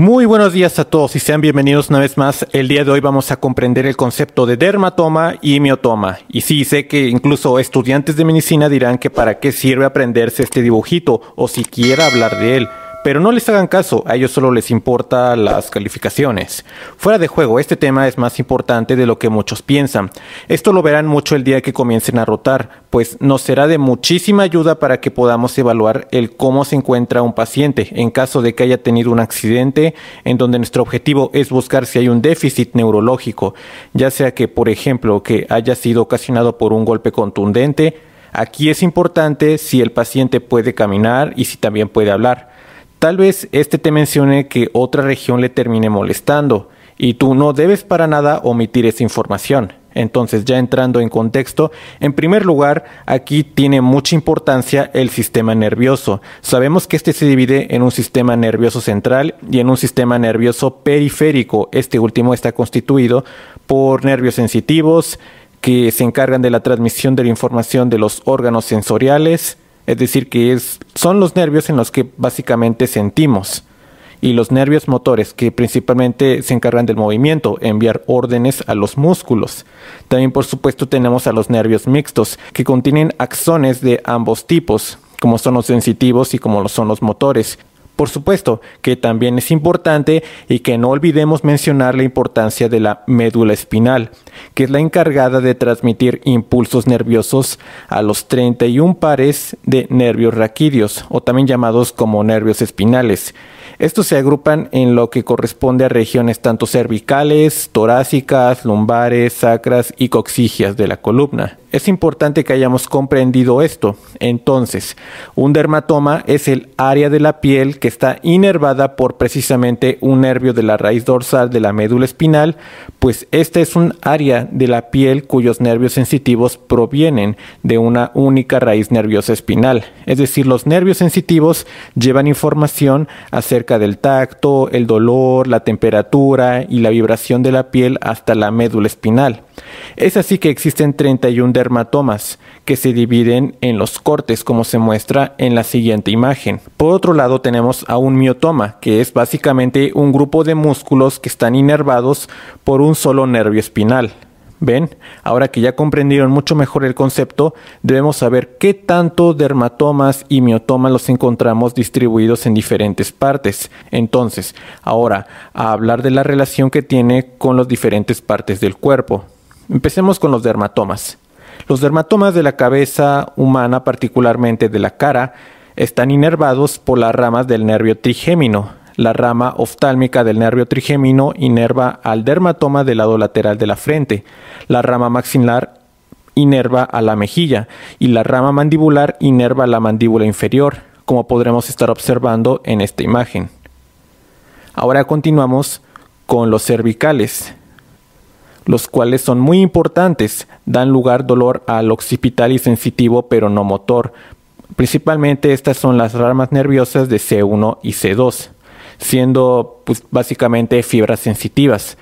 Muy buenos días a todos y sean bienvenidos una vez más. El día de hoy vamos a comprender el concepto de dermatoma y miotoma. Y sí, sé que incluso estudiantes de medicina dirán que para qué sirve aprenderse este dibujito o siquiera hablar de él. Pero no les hagan caso, a ellos solo les importa las calificaciones. Fuera de juego, este tema es más importante de lo que muchos piensan. Esto lo verán mucho el día que comiencen a rotar, pues nos será de muchísima ayuda para que podamos evaluar el cómo se encuentra un paciente en caso de que haya tenido un accidente en donde nuestro objetivo es buscar si hay un déficit neurológico, ya sea que por ejemplo que haya sido ocasionado por un golpe contundente, Aquí es importante si el paciente puede caminar y si también puede hablar. Tal vez este te mencione que otra región le termine molestando y tú no debes para nada omitir esa información. Entonces, ya entrando en contexto, en primer lugar, aquí tiene mucha importancia el sistema nervioso. Sabemos que este se divide en un sistema nervioso central y en un sistema nervioso periférico. Este último está constituido por nervios sensitivos que se encargan de la transmisión de la información de los órganos sensoriales, es decir, que son los nervios en los que básicamente sentimos y los nervios motores que principalmente se encargan del movimiento, enviar órdenes a los músculos. También por supuesto tenemos a los nervios mixtos que contienen axones de ambos tipos como son los sensitivos y como son los motores, por supuesto que también es importante y que no olvidemos mencionar la importancia de la médula espinal, que es la encargada de transmitir impulsos nerviosos a los 31 pares de nervios raquídeos, o también llamados como nervios espinales. Estos se agrupan en lo que corresponde a regiones tanto cervicales, torácicas, lumbares, sacras y coxigias de la columna. Es importante que hayamos comprendido esto. Entonces, un dermatoma es el área de la piel que está inervada por precisamente un nervio de la raíz dorsal de la médula espinal, pues esta es un área de la piel cuyos nervios sensitivos provienen de una única raíz nerviosa espinal. Es decir, los nervios sensitivos llevan información acerca del tacto, el dolor, la temperatura y la vibración de la piel hasta la médula espinal. Es así que existen 31 dermatomas que se dividen en los cortes como se muestra en la siguiente imagen. Por otro lado tenemos a un miotoma que es básicamente un grupo de músculos que están inervados por un solo nervio espinal. ¿Ven? Ahora que ya comprendieron mucho mejor el concepto, debemos saber qué tanto dermatomas y miotomas los encontramos distribuidos en diferentes partes. Entonces, ahora, a hablar de la relación que tiene con las diferentes partes del cuerpo. Empecemos con los dermatomas. Los dermatomas de la cabeza humana, particularmente de la cara, están inervados por las ramas del nervio trigémino. La rama oftálmica del nervio trigémino inerva al dermatoma del lado lateral de la frente. La rama maxilar inerva a la mejilla y la rama mandibular inerva la mandíbula inferior, como podremos estar observando en esta imagen. Ahora continuamos con los cervicales los cuales son muy importantes, dan lugar dolor al occipital y sensitivo pero no motor. Principalmente estas son las ramas nerviosas de C1 y C2 siendo pues, básicamente fibras sensitivas,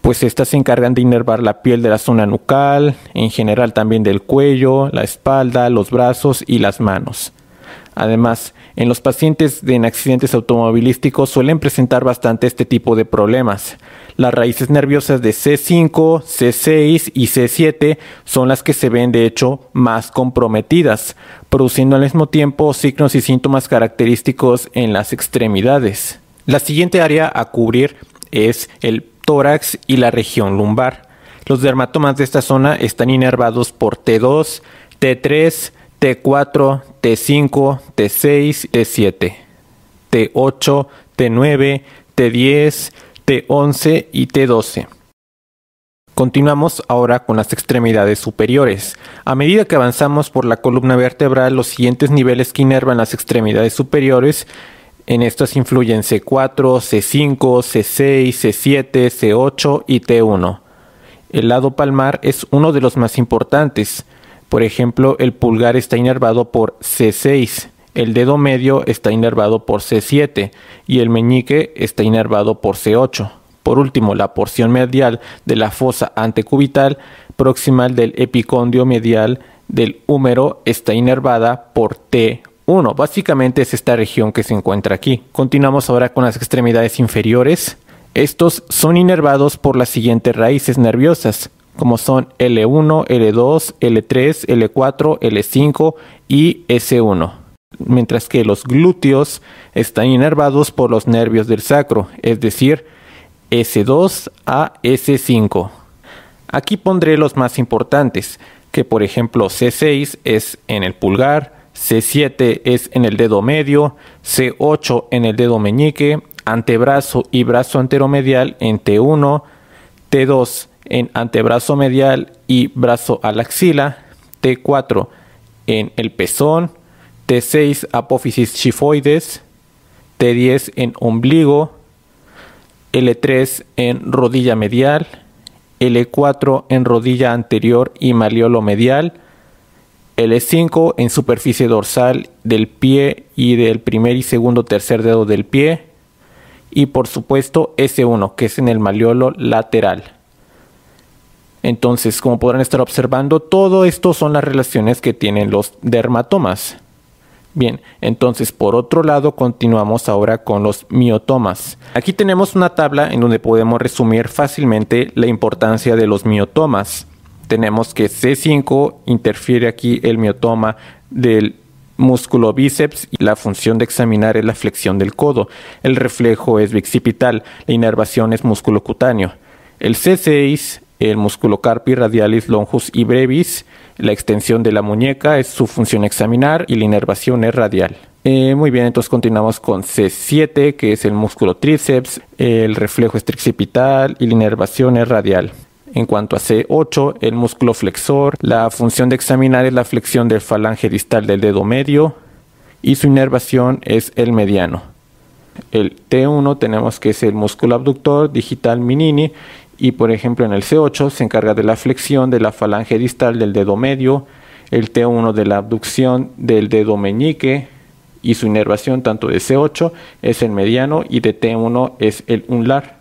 pues estas se encargan de inervar la piel de la zona nucal, en general también del cuello, la espalda, los brazos y las manos. Además, en los pacientes en accidentes automovilísticos suelen presentar bastante este tipo de problemas. Las raíces nerviosas de C5, C6 y C7 son las que se ven de hecho más comprometidas, produciendo al mismo tiempo signos y síntomas característicos en las extremidades. La siguiente área a cubrir es el tórax y la región lumbar. Los dermatomas de esta zona están inervados por T2, T3, T4, T5, T6, T7, T8, T9, T10, T11 y T12. Continuamos ahora con las extremidades superiores. A medida que avanzamos por la columna vertebral, los siguientes niveles que inervan las extremidades superiores, en estas influyen C4, C5, C6, C7, C8 y T1. El lado palmar es uno de los más importantes. Por ejemplo, el pulgar está inervado por C6, el dedo medio está inervado por C7 y el meñique está inervado por C8. Por último, la porción medial de la fosa antecubital proximal del epicondio medial del húmero está inervada por T1. Básicamente es esta región que se encuentra aquí. Continuamos ahora con las extremidades inferiores. Estos son inervados por las siguientes raíces nerviosas como son L1, L2, L3, L4, L5 y S1, mientras que los glúteos están inervados por los nervios del sacro, es decir, S2 a S5. Aquí pondré los más importantes, que por ejemplo C6 es en el pulgar, C7 es en el dedo medio, C8 en el dedo meñique, antebrazo y brazo anteromedial en T1, T2 en antebrazo medial y brazo a la axila, T4 en el pezón, T6 apófisis chifoides, T10 en ombligo, L3 en rodilla medial, L4 en rodilla anterior y maliolo medial, L5 en superficie dorsal del pie y del primer y segundo tercer dedo del pie, y por supuesto S1 que es en el maleolo lateral. Entonces, como podrán estar observando, todo esto son las relaciones que tienen los dermatomas. Bien, entonces por otro lado continuamos ahora con los miotomas. Aquí tenemos una tabla en donde podemos resumir fácilmente la importancia de los miotomas. Tenemos que C5 interfiere aquí el miotoma del músculo bíceps y la función de examinar es la flexión del codo. El reflejo es bicipital, la inervación es músculo cutáneo. El C6 el músculo carpi radialis, longus y brevis. La extensión de la muñeca es su función examinar y la inervación es radial. Eh, muy bien, entonces continuamos con C7, que es el músculo tríceps, el reflejo estriccipital y la inervación es radial. En cuanto a C8, el músculo flexor, la función de examinar es la flexión del falange distal del dedo medio y su inervación es el mediano. El T1 tenemos que es el músculo abductor digital minini y por ejemplo en el C8 se encarga de la flexión de la falange distal del dedo medio, el T1 de la abducción del dedo meñique y su inervación tanto de C8 es el mediano y de T1 es el unlar.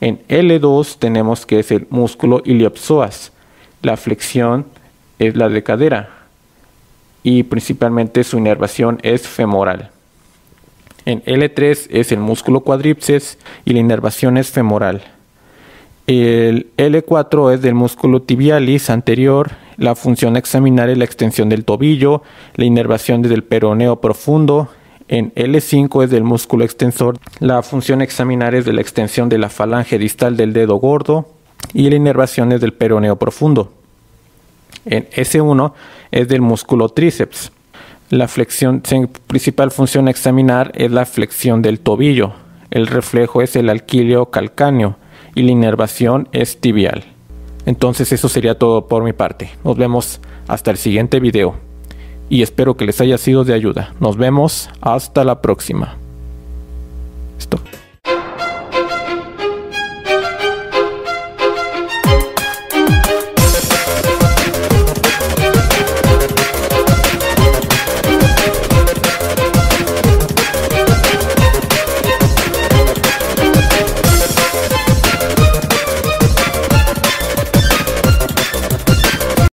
En L2 tenemos que es el músculo iliopsoas, la flexión es la de cadera y principalmente su inervación es femoral. En L3 es el músculo cuádriceps y la inervación es femoral. El L4 es del músculo tibialis anterior, la función examinar es la extensión del tobillo, la inervación es del peroneo profundo. En L5 es del músculo extensor, la función examinar es de la extensión de la falange distal del dedo gordo y la inervación es del peroneo profundo. En S1 es del músculo tríceps. La flexión, principal función examinar es la flexión del tobillo. El reflejo es el alquilio calcáneo y la inervación es tibial. Entonces eso sería todo por mi parte. Nos vemos hasta el siguiente video. Y espero que les haya sido de ayuda. Nos vemos hasta la próxima. Esto.